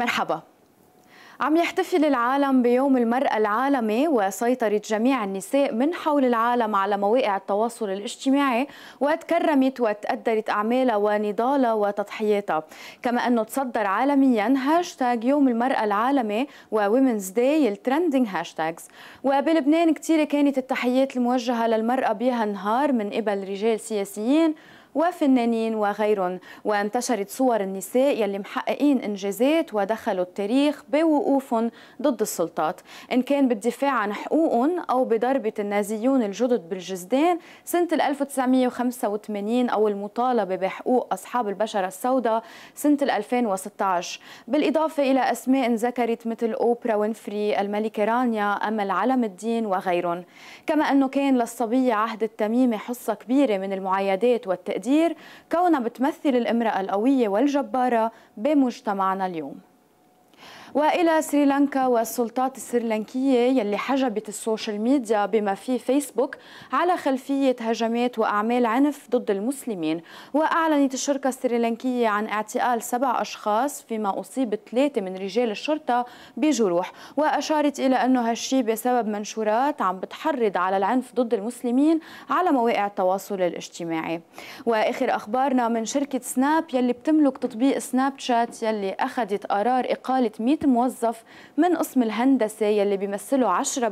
مرحبا عم يحتفل العالم بيوم المرأة العالمي وسيطرة جميع النساء من حول العالم على مواقع التواصل الاجتماعي وتكرمت وتقدرت أعمالها ونضالها وتضحياتها كما أنه تصدر عالميا هاشتاج يوم المرأة العالمي وومنز داي الترندنج هاشتاجز وبلبنان كثير كانت التحيات الموجهة للمرأة بها النهار من قبل رجال سياسيين وفنانين وغيرهم وانتشرت صور النساء يلي محققين إنجازات ودخلوا التاريخ بوقوفهم ضد السلطات إن كان بالدفاع عن حقوقهم أو بضربة النازيون الجدد بالجزدان سنة 1985 أو المطالبة بحقوق أصحاب البشرة السوداء سنة 2016 بالإضافة إلى أسماء ذكرت مثل أوبرا وينفري الملكة رانيا أمل علم الدين وغيرهم كما أنه كان للصبية عهد التميمة حصة كبيرة من المعايدات والتقديم التقدير كونها بتمثل الامرأة القوية والجبارة بمجتمعنا اليوم والى سريلانكا والسلطات السريلانكيه يلي حجبت السوشيال ميديا بما فيه فيسبوك على خلفيه هجمات واعمال عنف ضد المسلمين واعلنت الشركه السريلانكيه عن اعتقال سبع اشخاص فيما اصيب ثلاثه من رجال الشرطه بجروح واشارت الى انه هالشيء بسبب منشورات عم بتحرض على العنف ضد المسلمين على مواقع التواصل الاجتماعي واخر اخبارنا من شركه سناب يلي بتملك تطبيق سناب شات يلي اخذت قرار اقاله 100 100 موظف من قسم الهندسة يلي بيمثلوا 10%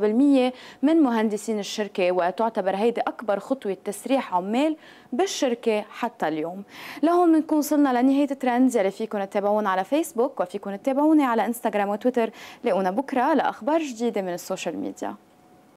من مهندسين الشركة وتعتبر هيدي أكبر خطوة تسريح عمال بالشركة حتى اليوم لهون بنكون وصلنا لنهاية ترند يلي فيكم تتابعونا على فيسبوك وفيكم تتابعوني على انستغرام وتويتر لقونا بكرة لأخبار جديدة من السوشيال ميديا